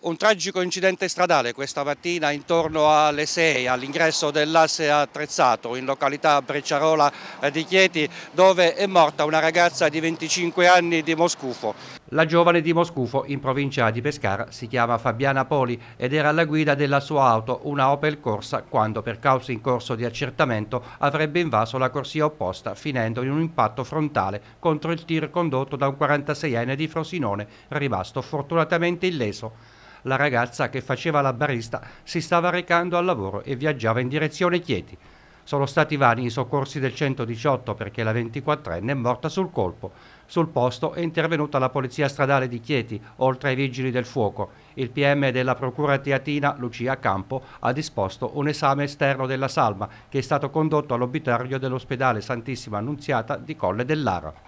Un tragico incidente stradale questa mattina intorno alle 6 all'ingresso dell'asse attrezzato in località Brecciarola eh, di Chieti dove è morta una ragazza di 25 anni di Moscufo. La giovane di Moscufo in provincia di Pescara si chiama Fabiana Poli ed era alla guida della sua auto una Opel Corsa quando per causa in corso di accertamento avrebbe invaso la corsia opposta finendo in un impatto frontale contro il tir condotto da un 46enne di Frosinone rimasto fortunatamente illeso. La ragazza che faceva la barista si stava recando al lavoro e viaggiava in direzione Chieti. Sono stati vani i soccorsi del 118 perché la 24enne è morta sul colpo. Sul posto è intervenuta la polizia stradale di Chieti, oltre ai vigili del fuoco. Il PM della procura teatina, Lucia Campo, ha disposto un esame esterno della salma che è stato condotto all'obitorio dell'ospedale Santissima Annunziata di Colle dell'Ara.